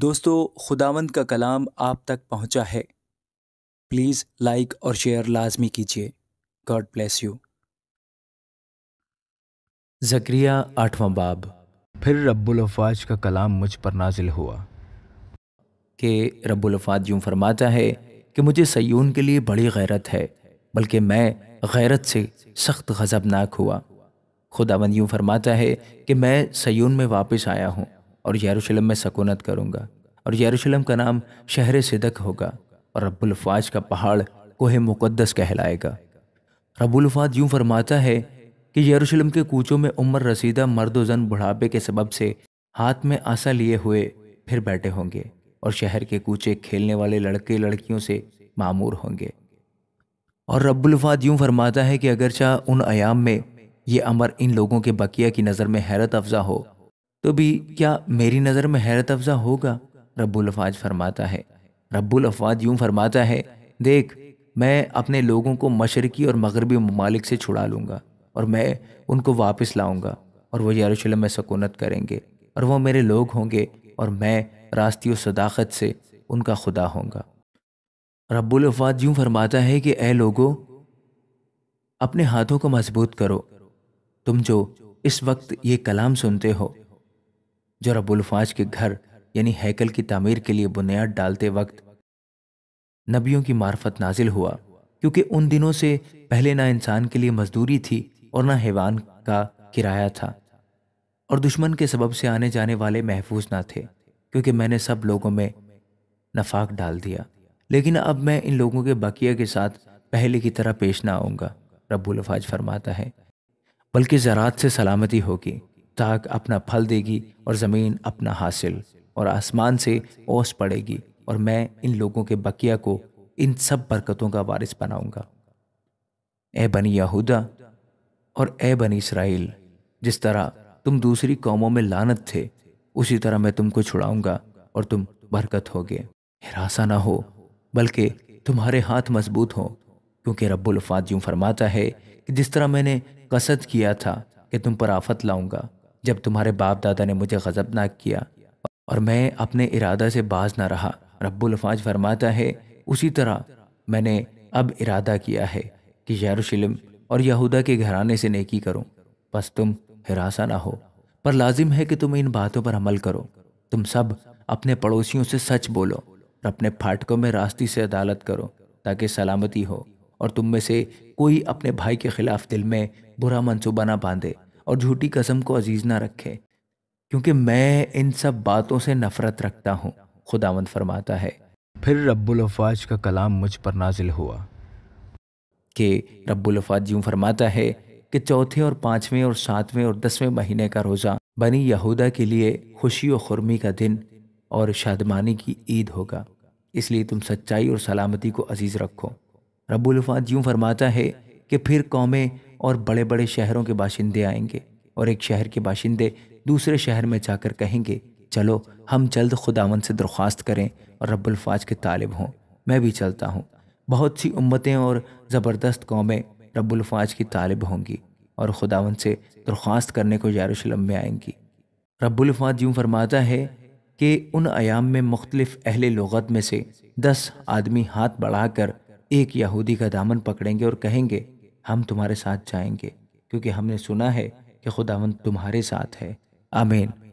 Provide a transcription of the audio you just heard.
दोस्तों खुदावंद का कलाम आप तक पहुंचा है प्लीज़ लाइक और शेयर लाजमी कीजिए गॉड ब्लेस यू जक्रिया आठवां बाब फिर अफवाज का कलाम मुझ पर नाजिल हुआ कि अफवाज यूं फरमाता है कि मुझे सयून के लिए बड़ी गैरत है बल्कि मैं गैरत से सख्त गज़बनाक हुआ खुदावंद यूं फरमाता है कि मैं सयून में वापस आया हूँ और यरूशलेम में सकूनत करूंगा और यरूशलेम का नाम शहर सिदक होगा और रबुल्फाज का पहाड़ कोह मुक़दस कहलाएगा रबुल्फाज यूँ फरमाता है कि यरूशलेम के कूचों में उम्र रसीदा मर्द जन बुढ़ापे के सबब से हाथ में आशा लिए हुए फिर बैठे होंगे और शहर के कूचे खेलने वाले लड़के लड़कियों से मामूर होंगे और रब्बुल्फाद यूँ फरमाता है कि अगरचा उन आयाम में ये अमर इन लोगों के बकिया की नज़र में हैरत अफजा हो तो भी क्या मेरी नज़र में हैरत अफजा होगा रब्बुल अफवाज फरमाता है रब्बुल अफवाज यूं फरमाता है देख मैं अपने लोगों को मशरकी और मगरबी ममालिक से छुड़ा लूँगा और मैं उनको वापस लाऊँगा और वह यरूशलेम में सकूनत करेंगे और वह मेरे लोग होंगे और मैं रास्ती और सदाकत से उनका खुदा होंगे रब्बुल अफवाज यूँ फरमाता है कि ए लोगो अपने हाथों को मजबूत करो तुम जो इस वक्त ये कलाम सुनते हो जो रबुल्फाज के घर यानी हैकल की तमीर के लिए बुनियाद डालते वक्त नबियों की मार्फत नाजिल हुआ क्योंकि उन दिनों से पहले ना इंसान के लिए मजदूरी थी और ना हैवान का किराया था और दुश्मन के सबब से आने जाने वाले महफूज ना थे क्योंकि मैंने सब लोगों में नफाक डाल दिया लेकिन अब मैं इन लोगों के बाकिया के साथ पहले की तरह पेश ना आऊँगा रबुल्फाज फरमाता है बल्कि ज़रात से सलामती होगी ताक अपना फल देगी और ज़मीन अपना हासिल और आसमान से ओस पड़ेगी और मैं इन लोगों के बकिया को इन सब बरकतों का वारिस बनाऊंगा ए बनी यहूदा और ए बनी इसराइल जिस तरह तुम दूसरी कौमों में लानत थे उसी तरह मैं तुमको छुड़ाऊंगा और तुम बरकत होगे हिरासा ना हो बल्कि तुम्हारे हाथ मजबूत हो क्योंकि रब्बुल फात यूँ फरमाता है कि जिस तरह मैंने कसद किया था कि तुम पर आफत लाऊंगा जब तुम्हारे बाप दादा ने मुझे गज़बनाक किया और मैं अपने इरादा से बाज ना रहा रब्बुल्फाज फरमाता है उसी तरह मैंने अब इरादा किया है कि यरूशलेम और यहूदा के घराने से नेकी करूं बस तुम हिरासा ना हो पर लाजिम है कि तुम इन बातों पर अमल करो तुम सब अपने पड़ोसियों से सच बोलो और अपने फाटकों में रास्ती से अदालत करो ताकि सलामती हो और तुम में से कोई अपने भाई के खिलाफ दिल में बुरा मंसूबा ना बांधे और झूठी कसम को अजीज़ ना रखे क्योंकि मैं इन सब बातों से नफ़रत रखता हूँ खुदावंद फरमाता है फिर रब्बुलफाज का कलाम मुझ पर नाजिल हुआ कि रब्बुलफाज यूं फरमाता है कि चौथे और पांचवें और सातवें और दसवें महीने का रोज़ा बनी यहूदा के लिए खुशी और खुरमी का दिन और शादमानी की ईद होगा इसलिए तुम सच्चाई और सलामती को अजीज़ रखो रब्बुलफाज यूं फरमाता है कि फिर कौमें और बड़े बड़े शहरों के बाशिंदे आएंगे और एक शहर के बाशिंदे दूसरे शहर में जाकर कहेंगे चलो हम जल्द खुदावन से दरख्वास्त करें और रब्बुल्फाज के तालिब हों मैं भी चलता हूँ बहुत सी उम्मतें और ज़बरदस्त कौमें रब्बुल्फाज की तालिब होंगी और खुदावन से दरख्वास्त करने को यरूशलम में आएंगी रब्बुल्फाज यूँ फरमाता है कि उन आयाम में मुख्तलिफ अहल लगत में से दस आदमी हाथ बढ़ाकर एक यहूदी का दामन पकड़ेंगे और कहेंगे हम तुम्हारे साथ जाएंगे क्योंकि हमने सुना है कि खुदावंद तुम्हारे साथ है आमीन